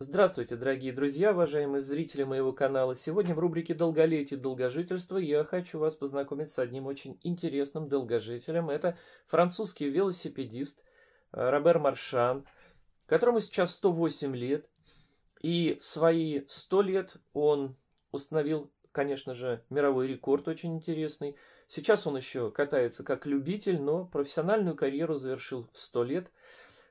Здравствуйте, дорогие друзья, уважаемые зрители моего канала. Сегодня в рубрике «Долголетие и долгожительство» я хочу вас познакомить с одним очень интересным долгожителем. Это французский велосипедист э, Робер Маршан, которому сейчас 108 лет. И в свои 100 лет он установил, конечно же, мировой рекорд очень интересный. Сейчас он еще катается как любитель, но профессиональную карьеру завершил в 100 лет.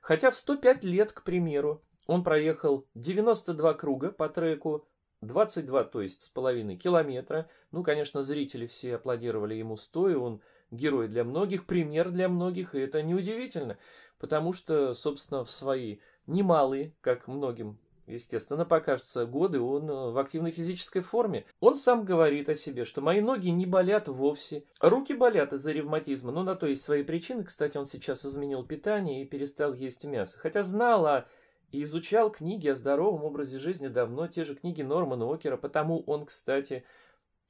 Хотя в 105 лет, к примеру, он проехал 92 круга по треку, 22, то есть с половиной километра. Ну, конечно, зрители все аплодировали ему стоя, он герой для многих, пример для многих, и это неудивительно, потому что, собственно, в свои немалые, как многим естественно, покажется годы, он э, в активной физической форме. Он сам говорит о себе, что мои ноги не болят вовсе, руки болят из-за ревматизма, но на то есть свои причины. Кстати, он сейчас изменил питание и перестал есть мясо, хотя знал о и изучал книги о здоровом образе жизни давно, те же книги Нормана Окера, потому он, кстати,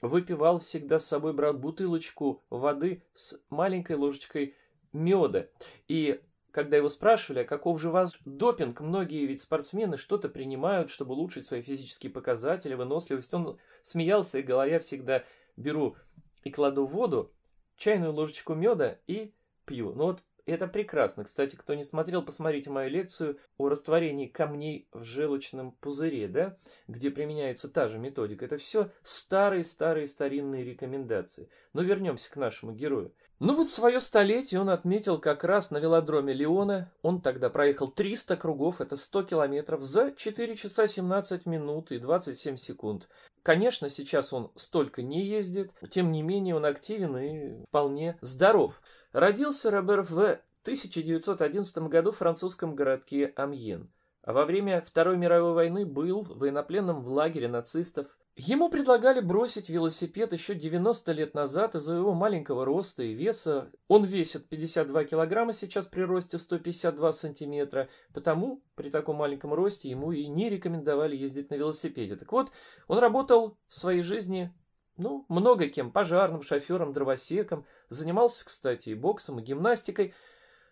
выпивал всегда с собой, брал бутылочку воды с маленькой ложечкой меда. И когда его спрашивали, а каков же ваш допинг, многие ведь спортсмены что-то принимают, чтобы улучшить свои физические показатели, выносливость, он смеялся и говоря всегда беру и кладу в воду, чайную ложечку меда и пью. Ну вот это прекрасно. Кстати, кто не смотрел, посмотрите мою лекцию о растворении камней в желчном пузыре, да, где применяется та же методика. Это все старые-старые старинные рекомендации. Но вернемся к нашему герою. Ну вот свое столетие он отметил как раз на велодроме Леона. Он тогда проехал 300 кругов, это 100 километров, за 4 часа 17 минут и 27 секунд. Конечно, сейчас он столько не ездит, тем не менее он активен и вполне здоров. Родился Робер в 1911 году в французском городке Амьен, а во время Второй мировой войны был военнопленным в лагере нацистов, Ему предлагали бросить велосипед еще 90 лет назад из-за его маленького роста и веса. Он весит 52 килограмма сейчас при росте 152 сантиметра, потому при таком маленьком росте ему и не рекомендовали ездить на велосипеде. Так вот, он работал в своей жизни, ну, много кем, пожарным, шофером, дровосеком. Занимался, кстати, и боксом, и гимнастикой –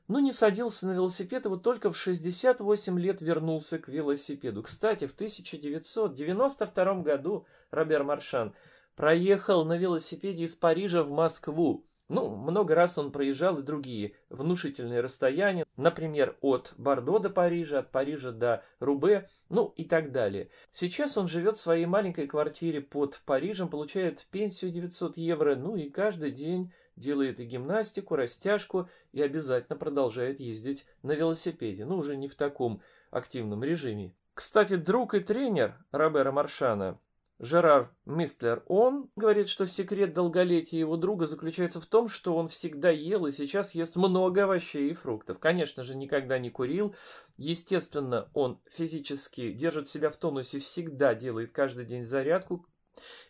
но не садился на велосипед и вот только в 68 лет вернулся к велосипеду. Кстати, в 1992 году Робер Маршан проехал на велосипеде из Парижа в Москву. Ну, много раз он проезжал и другие внушительные расстояния, например, от Бордо до Парижа, от Парижа до Рубе, ну и так далее. Сейчас он живет в своей маленькой квартире под Парижем, получает пенсию 900 евро, ну и каждый день делает и гимнастику, растяжку и обязательно продолжает ездить на велосипеде, ну уже не в таком активном режиме. Кстати, друг и тренер Робера Маршана Жерар Мистлер, он говорит, что секрет долголетия его друга заключается в том, что он всегда ел и сейчас ест много овощей и фруктов. Конечно же, никогда не курил. Естественно, он физически держит себя в тонусе, всегда делает каждый день зарядку.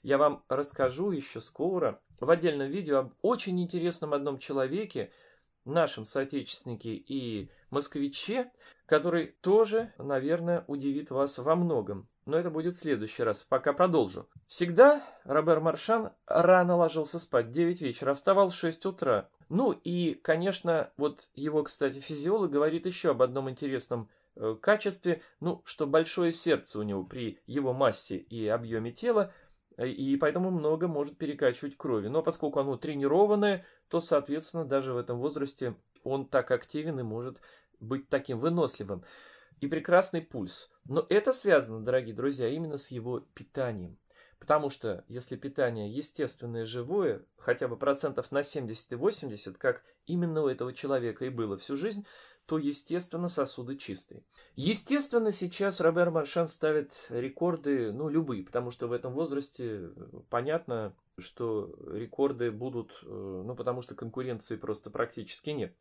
Я вам расскажу еще скоро в отдельном видео об очень интересном одном человеке, нашем соотечественнике и москвиче, который тоже, наверное, удивит вас во многом. Но это будет в следующий раз, пока продолжу. Всегда Робер Маршан рано ложился спать, 9 вечера, вставал в 6 утра. Ну и, конечно, вот его, кстати, физиолог говорит еще об одном интересном э, качестве, ну, что большое сердце у него при его массе и объеме тела – Э, и поэтому много может перекачивать крови. Но поскольку оно тренированное, то, соответственно, даже в этом возрасте он так активен и может быть таким выносливым. И прекрасный пульс. Но это связано, дорогие друзья, именно с его питанием. Потому что если питание естественное, живое, хотя бы процентов на 70 и 80, как именно у этого человека и было всю жизнь, то, естественно, сосуды чистые. Естественно, сейчас Робер Маршан ставит рекорды, ну, любые, потому что в этом возрасте э, понятно, что рекорды будут, э, ну, потому что конкуренции просто практически нет.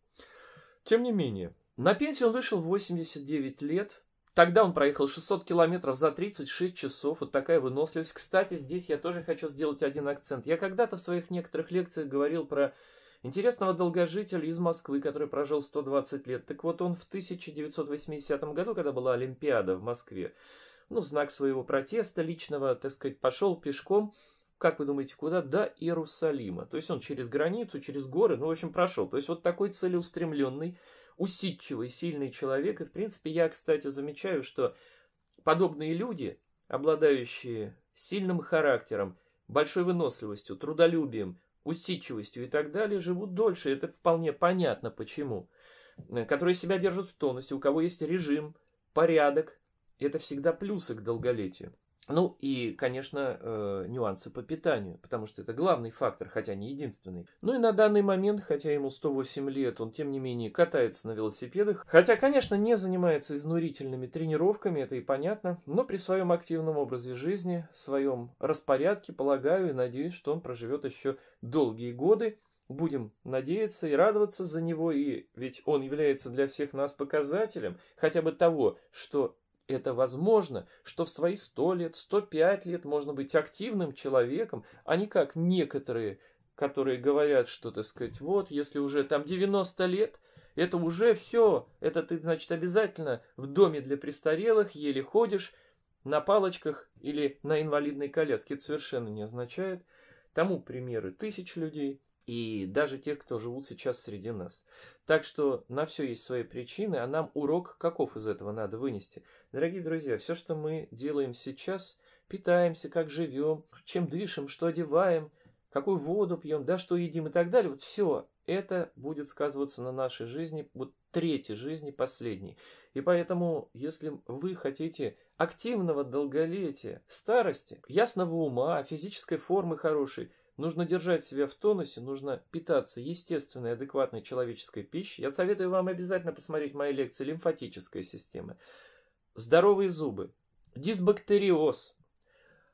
Тем не менее, на пенсию он вышел в 89 лет, Тогда он проехал 600 километров за 36 часов. Вот такая выносливость. Кстати, здесь я тоже хочу сделать один акцент. Я когда-то в своих некоторых лекциях говорил про интересного долгожителя из Москвы, который прожил 120 лет. Так вот, он в 1980 году, когда была Олимпиада в Москве, ну, в знак своего протеста личного, так сказать, пошел пешком, как вы думаете, куда? До Иерусалима. То есть он через границу, через горы, ну, в общем, прошел. То есть вот такой целеустремленный, усидчивый, сильный человек. И, в принципе, я, кстати, замечаю, что подобные люди, обладающие сильным характером, большой выносливостью, трудолюбием, усидчивостью и так далее, живут дольше. Это вполне понятно почему. Э, которые себя держат в тонусе, у кого есть режим, порядок. Это всегда плюсы к долголетию. Ну и, конечно, э, нюансы по питанию, потому что это главный фактор, хотя не единственный. Ну и на данный момент, хотя ему 108 лет, он тем не менее катается на велосипедах, хотя, конечно, не занимается изнурительными тренировками, это и понятно, но при своем активном образе жизни, своем распорядке, полагаю и надеюсь, что он проживет еще долгие годы, будем надеяться и радоваться за него, и ведь он является для всех нас показателем хотя бы того, что это возможно, что в свои 100 лет, 105 лет можно быть активным человеком, а не как некоторые, которые говорят, что, так сказать, вот, если уже там 90 лет, это уже все, это ты, значит, обязательно в доме для престарелых еле ходишь, на палочках или на инвалидной коляске. Это совершенно не означает. Тому примеры тысяч людей – и даже тех, кто живут сейчас среди нас. Так что на все есть свои причины, а нам урок каков из этого надо вынести. Дорогие друзья, все, что мы делаем сейчас, питаемся, как живем, чем дышим, что одеваем, какую воду пьем, да, что едим и так далее, вот все это будет сказываться на нашей жизни, вот третьей жизни, последней. И поэтому, если вы хотите активного долголетия, старости, ясного ума, физической формы хорошей – Нужно держать себя в тонусе, нужно питаться естественной, адекватной человеческой пищей. Я советую вам обязательно посмотреть мои лекции лимфатической системы, Здоровые зубы, дисбактериоз.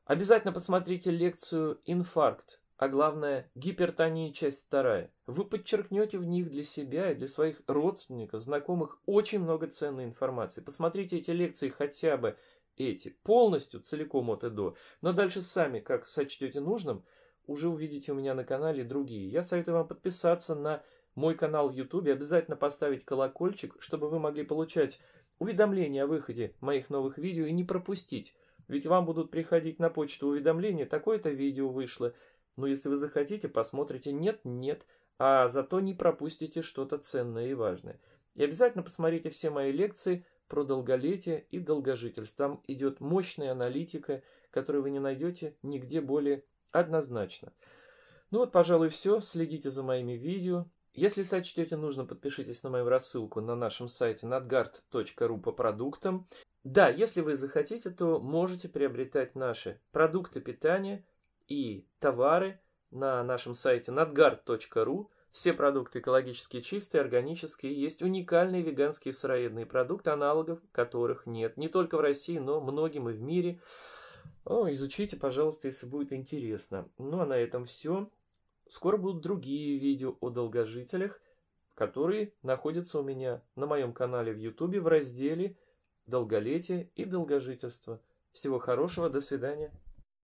Обязательно посмотрите лекцию «Инфаркт», а главное «Гипертония. Часть вторая». Вы подчеркнете в них для себя и для своих родственников, знакомых очень много ценной информации. Посмотрите эти лекции хотя бы эти полностью, целиком от и до, но дальше сами, как сочтете нужным – уже увидите у меня на канале другие. Я советую вам подписаться на мой канал в YouTube, обязательно поставить колокольчик, чтобы вы могли получать уведомления о выходе моих новых видео и не пропустить. Ведь вам будут приходить на почту уведомления, такое-то видео вышло. Но если вы захотите, посмотрите, нет, нет, а зато не пропустите что-то ценное и важное. И обязательно посмотрите все мои лекции про долголетие и долгожительство. Там идет мощная аналитика, которую вы не найдете нигде более Однозначно. Ну вот, пожалуй, все. Следите за моими видео. Если сочтете нужно, подпишитесь на мою рассылку на нашем сайте nadgard.ru по продуктам. Да, если вы захотите, то можете приобретать наши продукты питания и товары на нашем сайте nadgard.ru. Все продукты экологически чистые, органические. Есть уникальные веганские сыроедные продукты, аналогов которых нет. Не только в России, но многим и в мире. Ну, изучите, пожалуйста, если будет интересно. Ну а на этом все. Скоро будут другие видео о долгожителях, которые находятся у меня на моем канале в YouTube в разделе «Долголетие и долгожительство». Всего хорошего, до свидания.